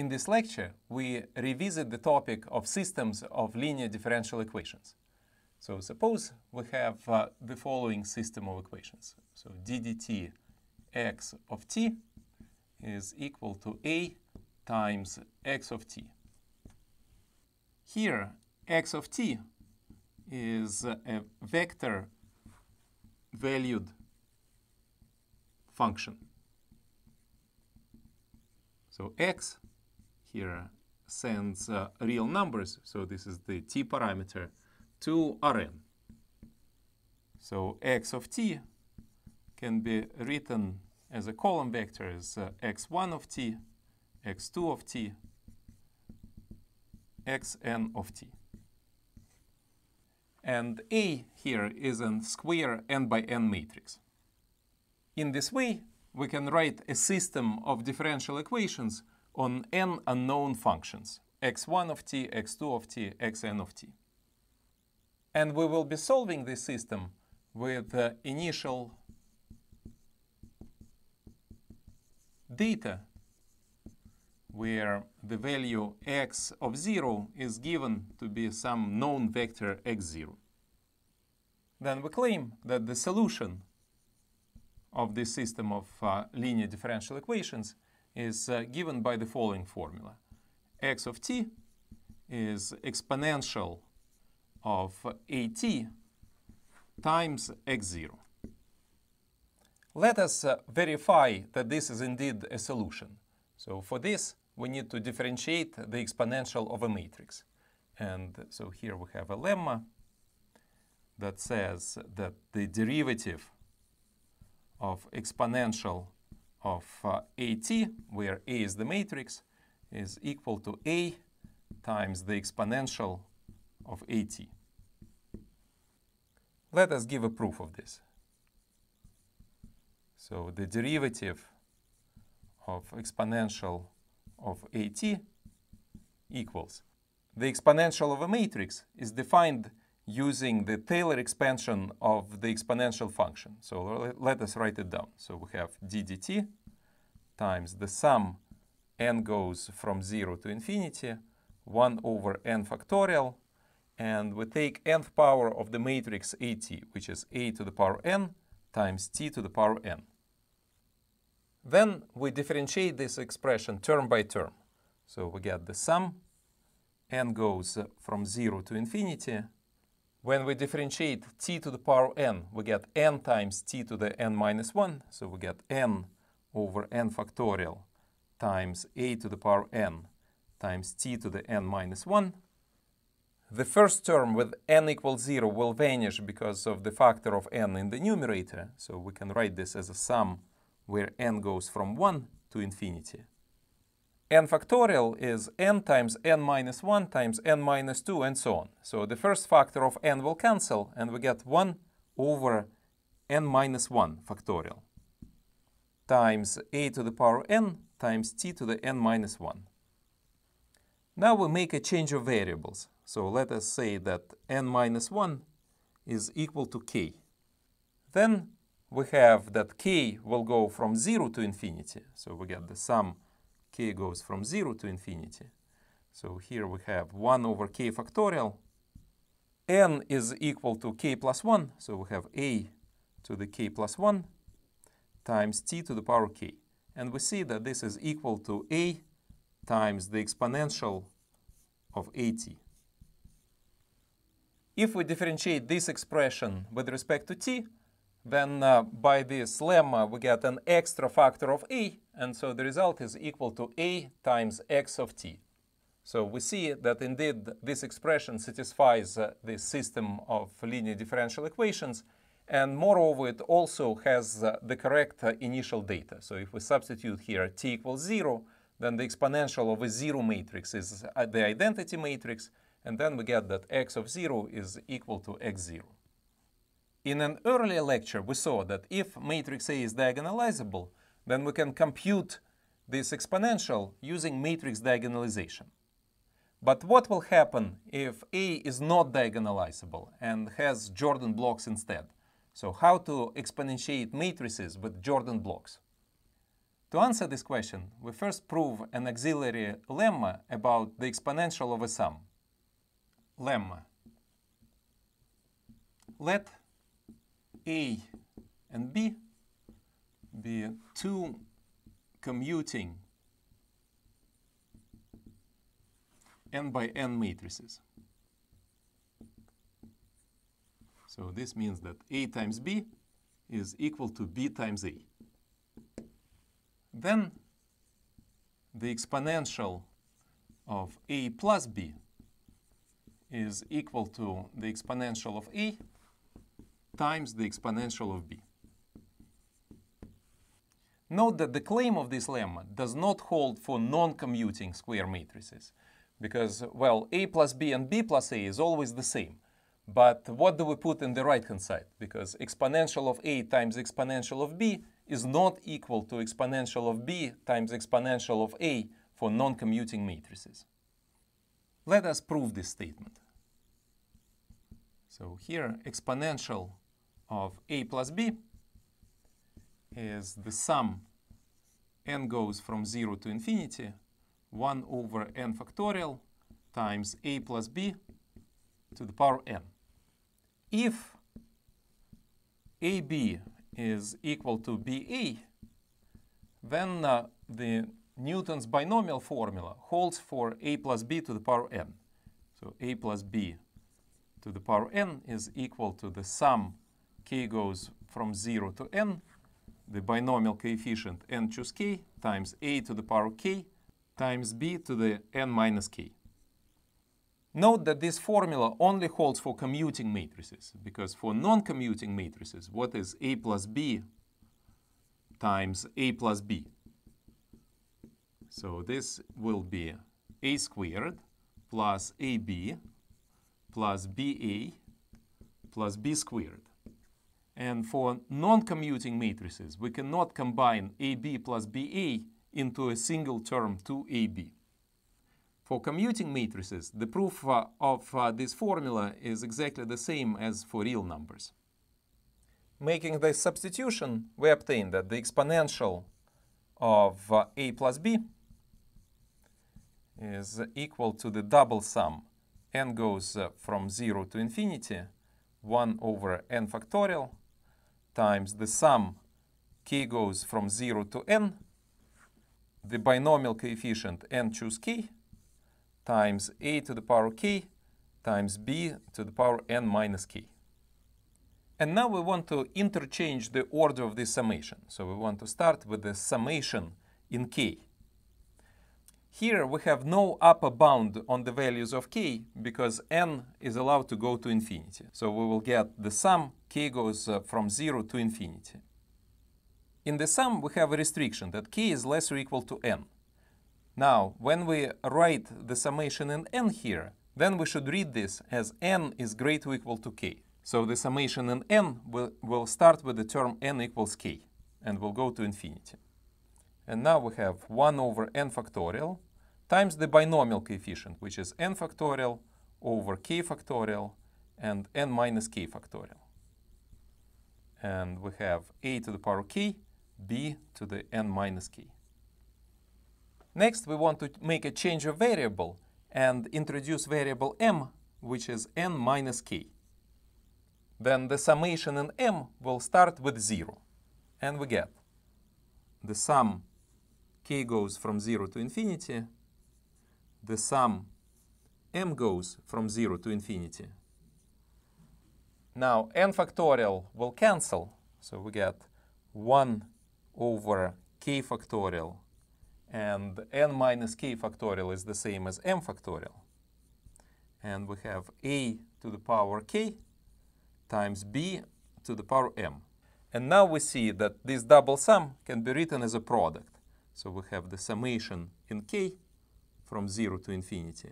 In this lecture, we revisit the topic of systems of linear differential equations. So suppose we have uh, the following system of equations. So dt x of t is equal to a times x of t. Here, x of t is a vector valued function. So x here sends uh, real numbers, so this is the t parameter, to Rn. So x of t can be written as a column vector as uh, x1 of t, x2 of t, xn of t. And A here is a square n by n matrix. In this way, we can write a system of differential equations on n unknown functions, x1 of t, x2 of t, xn of t. And we will be solving this system with the uh, initial data where the value x of 0 is given to be some known vector x0. Then we claim that the solution of this system of uh, linear differential equations is uh, given by the following formula. x of t is exponential of at times x0. Let us uh, verify that this is indeed a solution. So for this, we need to differentiate the exponential of a matrix. And so here we have a lemma that says that the derivative of exponential of uh, AT, where A is the matrix, is equal to A times the exponential of AT. Let us give a proof of this. So the derivative of exponential of AT equals the exponential of a matrix is defined using the Taylor expansion of the exponential function. So let us write it down. So we have d dt times the sum n goes from 0 to infinity, 1 over n factorial, and we take nth power of the matrix at, which is a to the power n times t to the power n. Then we differentiate this expression term by term. So we get the sum, n goes from 0 to infinity, when we differentiate t to the power n, we get n times t to the n minus 1. So we get n over n factorial times a to the power n times t to the n minus 1. The first term with n equals 0 will vanish because of the factor of n in the numerator. So we can write this as a sum where n goes from 1 to infinity n factorial is n times n minus 1 times n minus 2 and so on. So the first factor of n will cancel and we get 1 over n minus 1 factorial times a to the power n times t to the n minus 1. Now we make a change of variables. So let us say that n minus 1 is equal to k. Then we have that k will go from 0 to infinity. So we get the sum k goes from 0 to infinity. So here we have 1 over k factorial. n is equal to k plus 1. So we have a to the k plus 1 times t to the power k. And we see that this is equal to a times the exponential of at. If we differentiate this expression with respect to t, then uh, by this lemma we get an extra factor of a, and so the result is equal to a times x of t. So we see that indeed this expression satisfies uh, this system of linear differential equations, and moreover it also has uh, the correct uh, initial data. So if we substitute here t equals 0, then the exponential of a 0 matrix is uh, the identity matrix, and then we get that x of 0 is equal to x0. In an earlier lecture, we saw that if matrix A is diagonalizable, then we can compute this exponential using matrix diagonalization. But what will happen if A is not diagonalizable and has Jordan blocks instead? So how to exponentiate matrices with Jordan blocks? To answer this question, we first prove an auxiliary lemma about the exponential of a sum. Lemma. Let a and B be two commuting n by n matrices. So this means that A times B is equal to B times A. Then the exponential of A plus B is equal to the exponential of A times the exponential of b. Note that the claim of this lemma does not hold for non-commuting square matrices, because, well, a plus b and b plus a is always the same. But what do we put in the right-hand side? Because exponential of a times exponential of b is not equal to exponential of b times exponential of a for non-commuting matrices. Let us prove this statement. So here exponential of a plus b is the sum n goes from 0 to infinity 1 over n factorial times a plus b to the power n. If AB is equal to BA, then uh, the Newton's binomial formula holds for a plus b to the power n. So a plus b to the power n is equal to the sum k goes from 0 to n, the binomial coefficient n choose k times a to the power of k times b to the n minus k. Note that this formula only holds for commuting matrices, because for non-commuting matrices, what is a plus b times a plus b? So this will be a squared plus ab plus ba plus b squared. And for non-commuting matrices, we cannot combine AB plus BA into a single term 2AB. For commuting matrices, the proof uh, of uh, this formula is exactly the same as for real numbers. Making this substitution, we obtain that the exponential of uh, a plus b is equal to the double sum. n goes uh, from 0 to infinity, 1 over n factorial times the sum k goes from 0 to n, the binomial coefficient n choose k times a to the power k times b to the power n minus k. And now we want to interchange the order of this summation. So we want to start with the summation in k. Here we have no upper bound on the values of k because n is allowed to go to infinity. So we will get the sum k goes uh, from 0 to infinity. In the sum we have a restriction that k is less or equal to n. Now when we write the summation in n here, then we should read this as n is greater or equal to k. So the summation in n will start with the term n equals k and will go to infinity. And now we have 1 over n factorial times the binomial coefficient, which is n factorial over k factorial and n minus k factorial. And we have a to the power k, b to the n minus k. Next, we want to make a change of variable and introduce variable m, which is n minus k. Then the summation in m will start with 0. And we get the sum k goes from 0 to infinity, the sum m goes from 0 to infinity. Now n factorial will cancel, so we get 1 over k factorial and n minus k factorial is the same as m factorial. And we have a to the power k times b to the power m. And now we see that this double sum can be written as a product. So we have the summation in k from 0 to infinity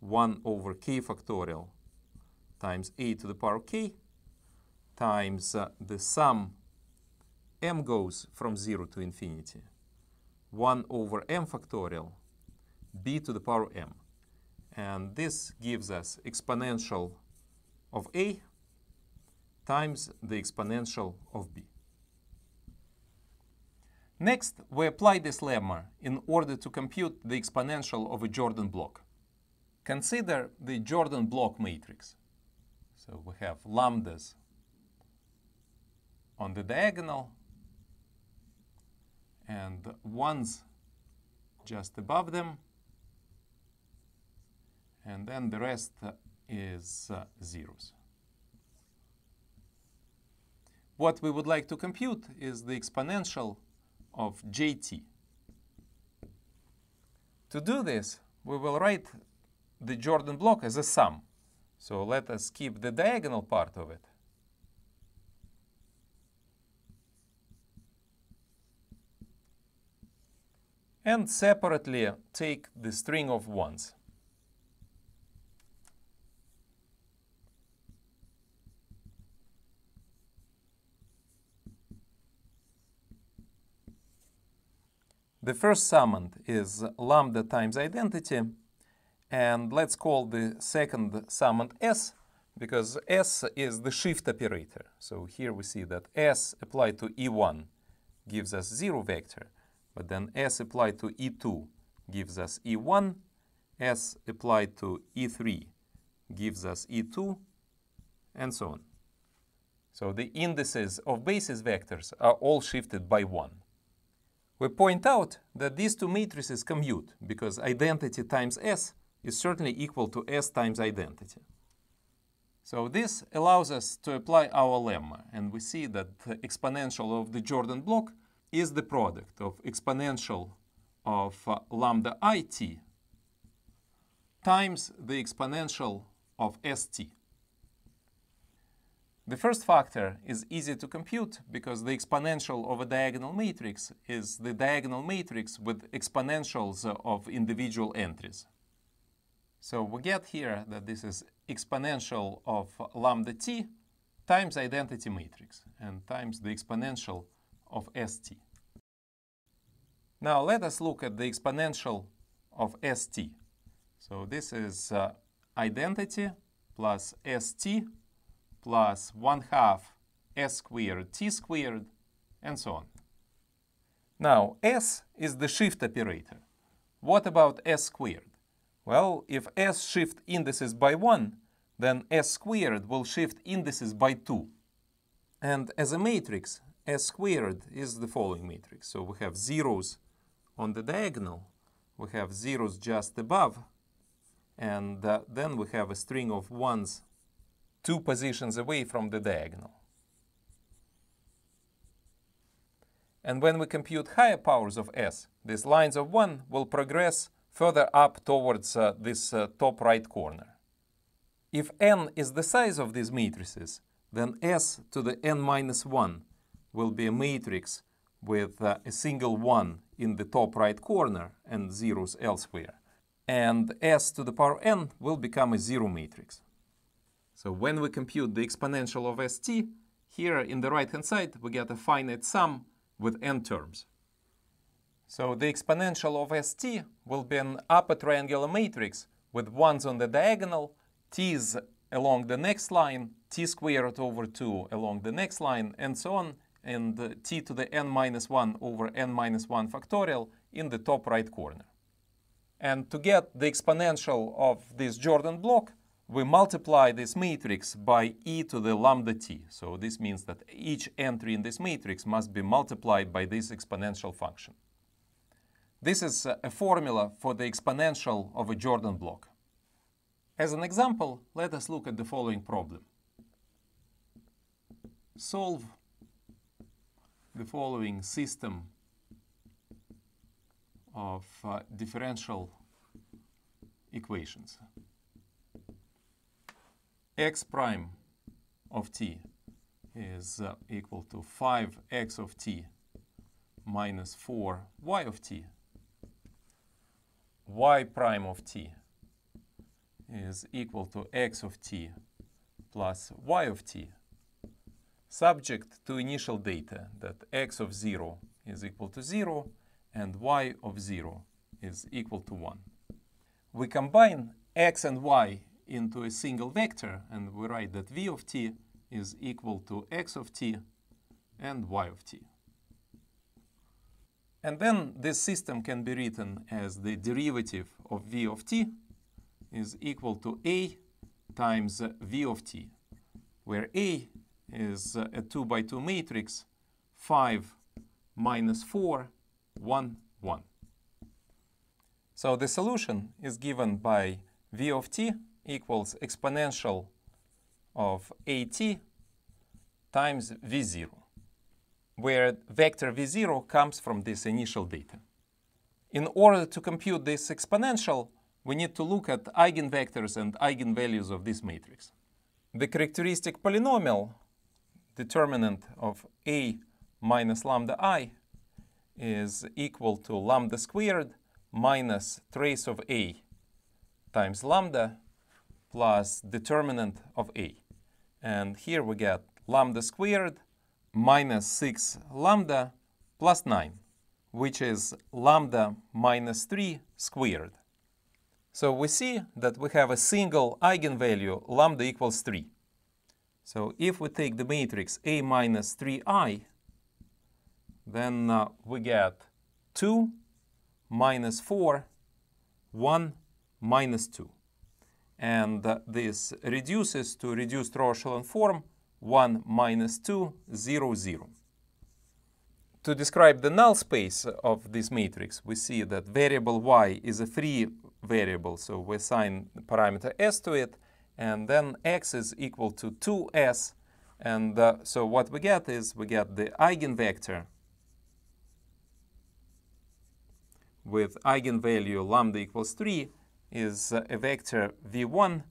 1 over k factorial times a to the power k times uh, the sum m goes from 0 to infinity 1 over m factorial b to the power m. And this gives us exponential of a times the exponential of b. Next, we apply this lemma in order to compute the exponential of a Jordan block. Consider the Jordan block matrix. So we have lambdas on the diagonal and ones just above them and then the rest is uh, zeros. What we would like to compute is the exponential of jt. To do this, we will write the Jordan block as a sum. So let us keep the diagonal part of it. And separately take the string of ones. The first summoned is lambda times identity, and let's call the second summoned s, because s is the shift operator. So here we see that s applied to e1 gives us 0 vector, but then s applied to e2 gives us e1, s applied to e3 gives us e2, and so on. So the indices of basis vectors are all shifted by 1. We point out that these two matrices commute because identity times S is certainly equal to S times identity. So this allows us to apply our lemma, and we see that the exponential of the Jordan block is the product of exponential of uh, lambda it times the exponential of st. The first factor is easy to compute because the exponential of a diagonal matrix is the diagonal matrix with exponentials of individual entries. So we get here that this is exponential of lambda t times identity matrix and times the exponential of st. Now let us look at the exponential of st. So this is uh, identity plus st plus 1 half s squared t squared, and so on. Now, s is the shift operator. What about s squared? Well, if s shift indices by 1, then s squared will shift indices by 2. And as a matrix, s squared is the following matrix. So we have zeros on the diagonal, we have zeros just above, and uh, then we have a string of ones two positions away from the diagonal. And when we compute higher powers of S, these lines of 1 will progress further up towards uh, this uh, top right corner. If n is the size of these matrices, then S to the n minus 1 will be a matrix with uh, a single 1 in the top right corner and zeros elsewhere. And S to the power n will become a zero matrix. So when we compute the exponential of st, here in the right-hand side, we get a finite sum with n terms. So the exponential of st will be an upper triangular matrix with 1's on the diagonal, t's along the next line, t squared over 2 along the next line, and so on, and t to the n minus 1 over n minus 1 factorial in the top right corner. And to get the exponential of this Jordan block, we multiply this matrix by e to the lambda t. So this means that each entry in this matrix must be multiplied by this exponential function. This is a formula for the exponential of a Jordan block. As an example, let us look at the following problem. Solve the following system of uh, differential equations x prime of t is uh, equal to 5x of t minus 4y of t. y prime of t is equal to x of t plus y of t subject to initial data that x of 0 is equal to 0 and y of 0 is equal to 1. We combine x and y into a single vector, and we write that v of t is equal to x of t and y of t. And then this system can be written as the derivative of v of t is equal to a times v of t, where a is a 2 by 2 matrix, 5 minus 4, 1, 1. So the solution is given by v of t equals exponential of at times v0, where vector v0 comes from this initial data. In order to compute this exponential, we need to look at eigenvectors and eigenvalues of this matrix. The characteristic polynomial determinant of a minus lambda i is equal to lambda squared minus trace of a times lambda plus determinant of A. And here we get lambda squared minus 6 lambda plus 9, which is lambda minus 3 squared. So we see that we have a single eigenvalue lambda equals 3. So if we take the matrix A minus 3i, then uh, we get 2 minus 4, 1 minus 2 and this reduces to reduced row echelon form 1 minus 2 0 0. To describe the null space of this matrix, we see that variable y is a free variable, so we assign the parameter s to it, and then x is equal to 2s, and uh, so what we get is we get the eigenvector with eigenvalue lambda equals 3 is uh, a vector v1,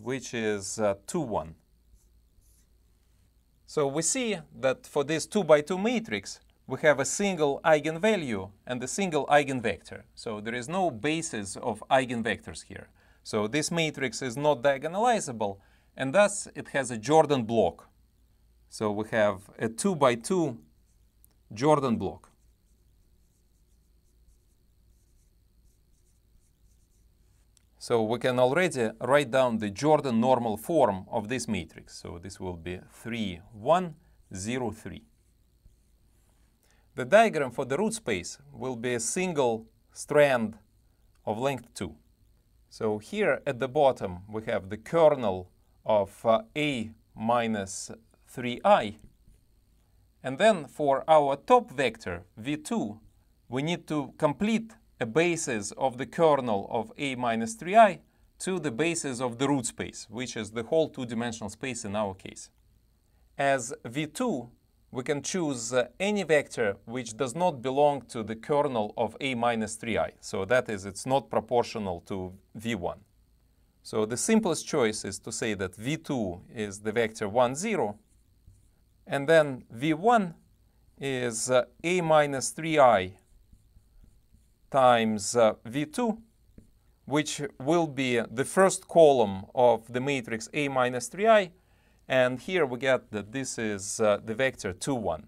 which is uh, 2, 1. So we see that for this 2 by 2 matrix, we have a single eigenvalue and a single eigenvector. So there is no basis of eigenvectors here. So this matrix is not diagonalizable, and thus it has a Jordan block. So we have a 2 by 2 Jordan block. So we can already write down the Jordan normal form of this matrix. So this will be 3, 1, 0, 3. The diagram for the root space will be a single strand of length 2. So here at the bottom we have the kernel of uh, a minus 3i. And then for our top vector v2 we need to complete a basis of the kernel of a minus 3i to the basis of the root space, which is the whole two-dimensional space in our case. As v2, we can choose uh, any vector which does not belong to the kernel of a minus 3i. So that is, it's not proportional to v1. So the simplest choice is to say that v2 is the vector 1, 0, and then v1 is uh, a minus 3i times uh, V2, which will be the first column of the matrix A minus 3i. And here we get that this is uh, the vector 2, 1.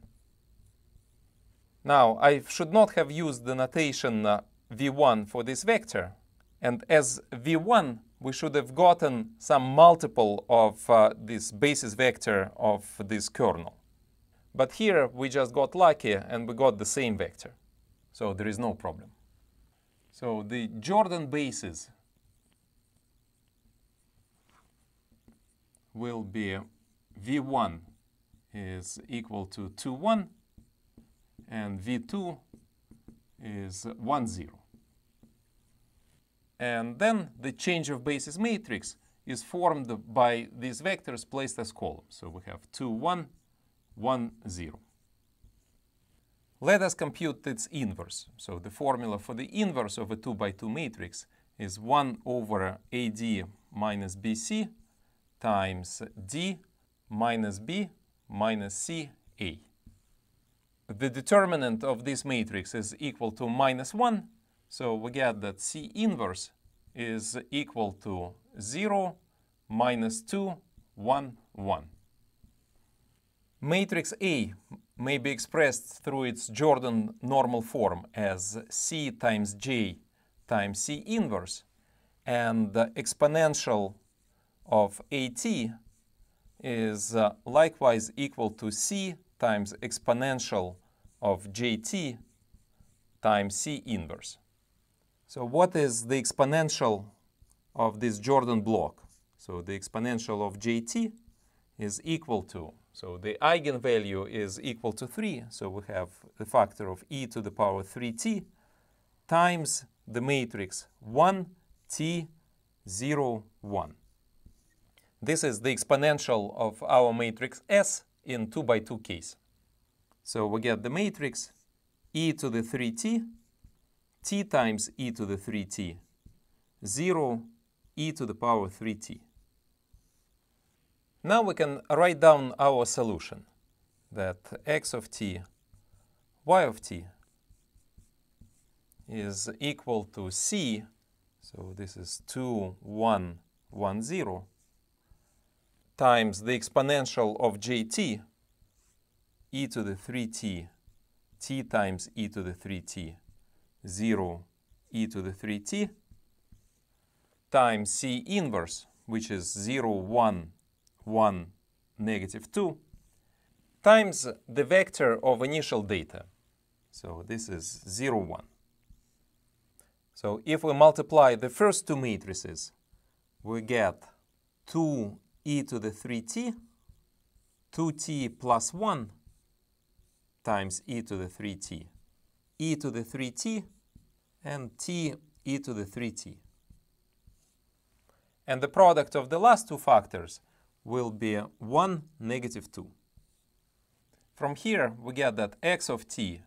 Now, I should not have used the notation uh, v1 for this vector. And as v1, we should have gotten some multiple of uh, this basis vector of this kernel. But here we just got lucky and we got the same vector. So there is no problem. So the Jordan bases will be V1 is equal to 2, 1 and V2 is 1, 0. And then the change of basis matrix is formed by these vectors placed as columns. So we have 2, 1, 1, 0. Let us compute its inverse. So the formula for the inverse of a 2 by 2 matrix is 1 over AD minus BC times D minus B minus C A. The determinant of this matrix is equal to minus 1, so we get that C inverse is equal to 0, minus 2, 1, 1. Matrix A may be expressed through its Jordan normal form as C times J times C inverse, and the exponential of AT is uh, likewise equal to C times exponential of JT times C inverse. So what is the exponential of this Jordan block? So the exponential of JT is equal to so the eigenvalue is equal to 3, so we have the factor of e to the power 3t times the matrix 1, t, 0, 1. This is the exponential of our matrix S in 2 by 2 case. So we get the matrix e to the 3t, t times e to the 3t, 0, e to the power 3t. Now we can write down our solution that x of t, y of t is equal to c, so this is 2, 1, 1, 0, times the exponential of jt, e to the 3t, t times e to the 3t, 0, e to the 3t, times c inverse, which is 0, 1, 1, negative 2, times the vector of initial data. So this is 0, 1. So if we multiply the first two matrices, we get 2e to the 3t, 2t plus 1 times e to the 3t, e to the 3t, and t e to the 3t. And the product of the last two factors will be 1, negative 2. From here, we get that x of t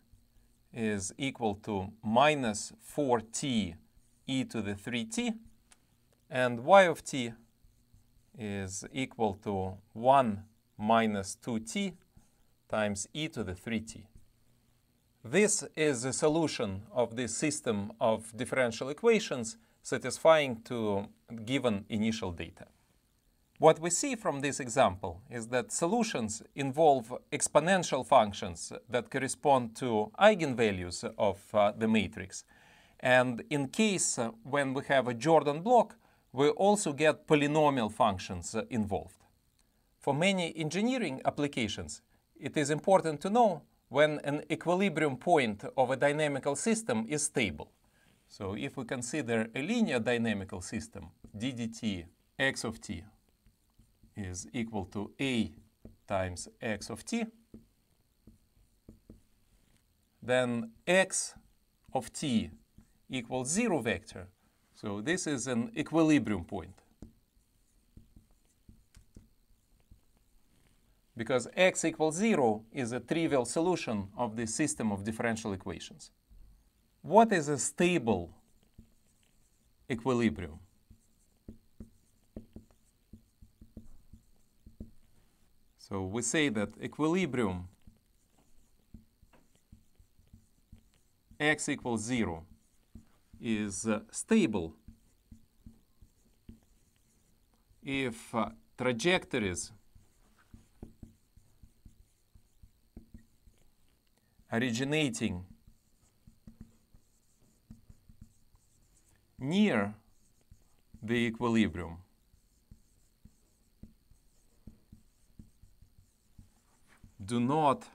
is equal to minus 4t e to the 3t, and y of t is equal to 1 minus 2t times e to the 3t. This is a solution of the system of differential equations satisfying to given initial data. What we see from this example is that solutions involve exponential functions that correspond to eigenvalues of uh, the matrix. And in case uh, when we have a Jordan block, we also get polynomial functions uh, involved. For many engineering applications, it is important to know when an equilibrium point of a dynamical system is stable. So if we consider a linear dynamical system, ddt, x of t, is equal to a times x of t, then x of t equals 0 vector. So this is an equilibrium point. Because x equals 0 is a trivial solution of the system of differential equations. What is a stable equilibrium? So we say that equilibrium x equals 0 is uh, stable if uh, trajectories originating near the equilibrium do not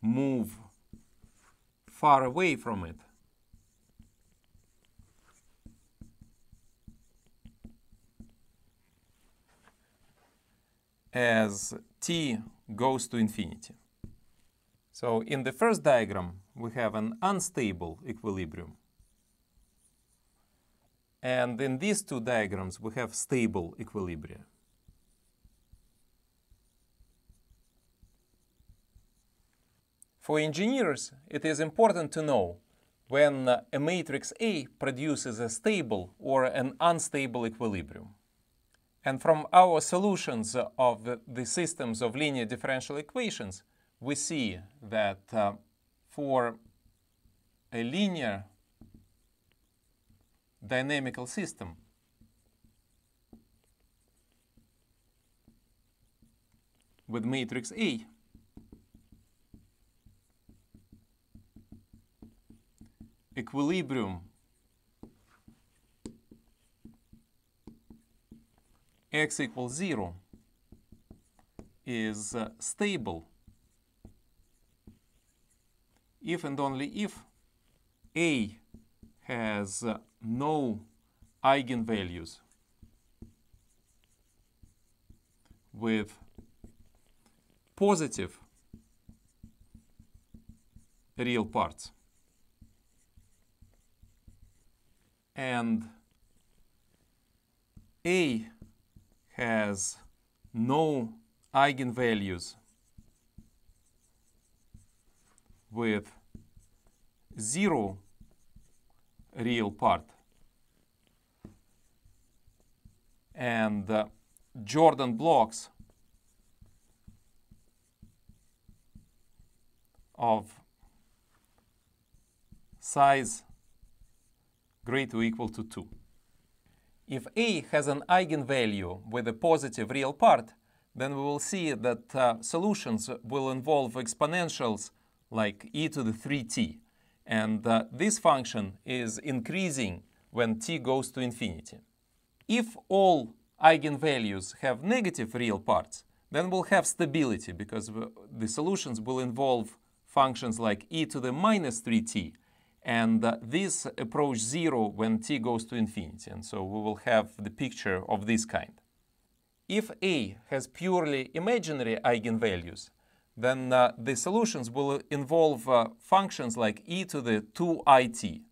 move far away from it. as t goes to infinity. So in the first diagram, we have an unstable equilibrium. And in these two diagrams, we have stable equilibria. For engineers, it is important to know when a matrix A produces a stable or an unstable equilibrium. And from our solutions of the systems of linear differential equations, we see that uh, for a linear dynamical system, with matrix A, equilibrium x equals 0 is uh, stable if and only if A has uh, no eigenvalues with positive real parts. and A has no eigenvalues with zero real part. And uh, Jordan blocks of size greater or equal to 2. If A has an eigenvalue with a positive real part, then we will see that uh, solutions will involve exponentials like e to the 3t. And uh, this function is increasing when t goes to infinity. If all eigenvalues have negative real parts, then we'll have stability because uh, the solutions will involve functions like e to the minus 3t and uh, this approach zero when t goes to infinity. And so we will have the picture of this kind. If A has purely imaginary eigenvalues, then uh, the solutions will involve uh, functions like e to the 2it,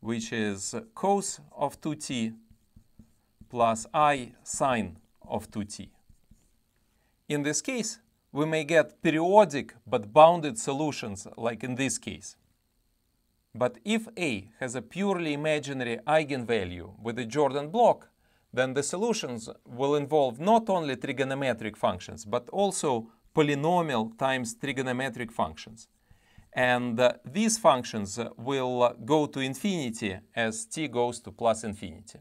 which is cos of 2t plus i sine of 2t. In this case, we may get periodic but bounded solutions like in this case. But if A has a purely imaginary eigenvalue with a Jordan block, then the solutions will involve not only trigonometric functions, but also polynomial times trigonometric functions. And uh, these functions uh, will go to infinity as t goes to plus infinity.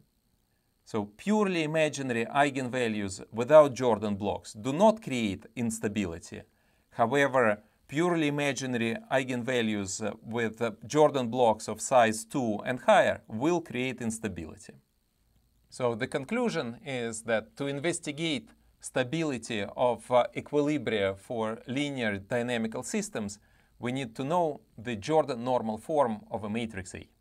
So purely imaginary eigenvalues without Jordan blocks do not create instability. However, purely imaginary eigenvalues uh, with uh, Jordan blocks of size 2 and higher will create instability. So the conclusion is that to investigate stability of uh, equilibria for linear dynamical systems, we need to know the Jordan normal form of a matrix A.